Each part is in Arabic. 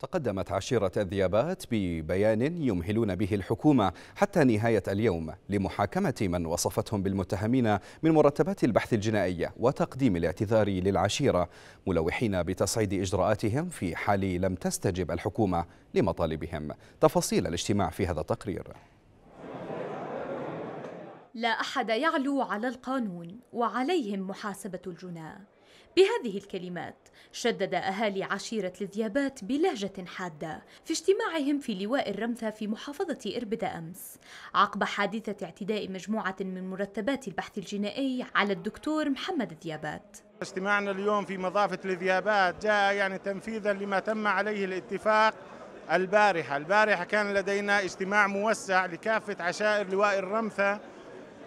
تقدمت عشيرة الذيابات ببيان يمهلون به الحكومة حتى نهاية اليوم لمحاكمة من وصفتهم بالمتهمين من مرتبات البحث الجنائي وتقديم الاعتذار للعشيرة ملوحين بتصعيد إجراءاتهم في حال لم تستجب الحكومة لمطالبهم تفاصيل الاجتماع في هذا التقرير لا أحد يعلو على القانون وعليهم محاسبة الجناه بهذه الكلمات شدد أهالي عشيرة الذيابات بلهجة حادة في اجتماعهم في لواء الرمثة في محافظة إربد أمس عقب حادثة اعتداء مجموعة من مرتبات البحث الجنائي على الدكتور محمد ذيابات اجتماعنا اليوم في مضافة الذيابات جاء يعني تنفيذا لما تم عليه الاتفاق البارحة البارحة كان لدينا اجتماع موسع لكافة عشائر لواء الرمثة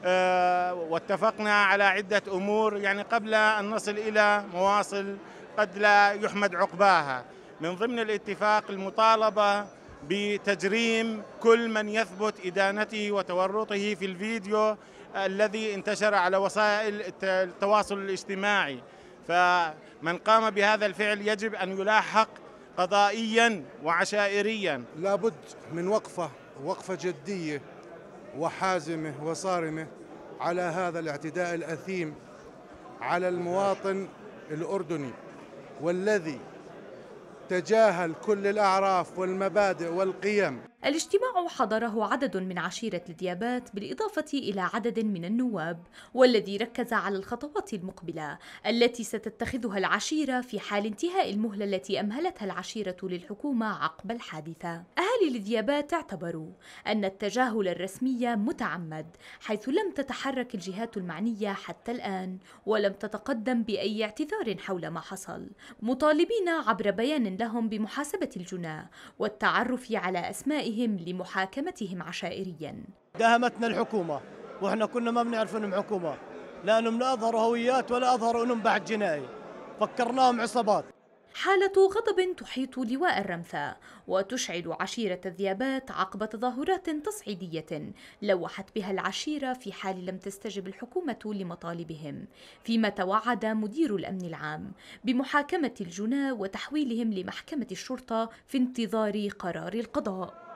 آه، واتفقنا على عدة أمور يعني قبل أن نصل إلى مواصل قد لا يحمد عقباها من ضمن الاتفاق المطالبة بتجريم كل من يثبت إدانته وتورطه في الفيديو الذي انتشر على وسائل التواصل الاجتماعي فمن قام بهذا الفعل يجب أن يلاحق قضائيا وعشائريا لابد من وقفة وقفة جدية وحازمه وصارمه على هذا الاعتداء الاثيم على المواطن الاردني والذي تجاهل كل الاعراف والمبادئ والقيم الاجتماع حضره عدد من عشيرة الديابات بالإضافة إلى عدد من النواب والذي ركز على الخطوات المقبلة التي ستتخذها العشيرة في حال انتهاء المهلة التي أمهلتها العشيرة للحكومة عقب الحادثة قال الذيابة تعتبر أن التجاهل الرسمي متعمد حيث لم تتحرك الجهات المعنية حتى الآن ولم تتقدم بأي اعتذار حول ما حصل مطالبين عبر بيان لهم بمحاسبة الجناة والتعرف على أسمائهم لمحاكمتهم عشائريا داهمتنا الحكومة وإحنا كنا ما بنعرف أنهم حكومة لا أنهم لا أظهروا هويات ولا أظهروا أنهم بعد جنائي فكرناهم عصابات حالة غضب تحيط لواء الرمثة وتشعل عشيرة الذيابات عقب تظاهرات تصعيدية لوحت بها العشيرة في حال لم تستجب الحكومة لمطالبهم فيما توعد مدير الأمن العام بمحاكمة الجناة وتحويلهم لمحكمة الشرطة في انتظار قرار القضاء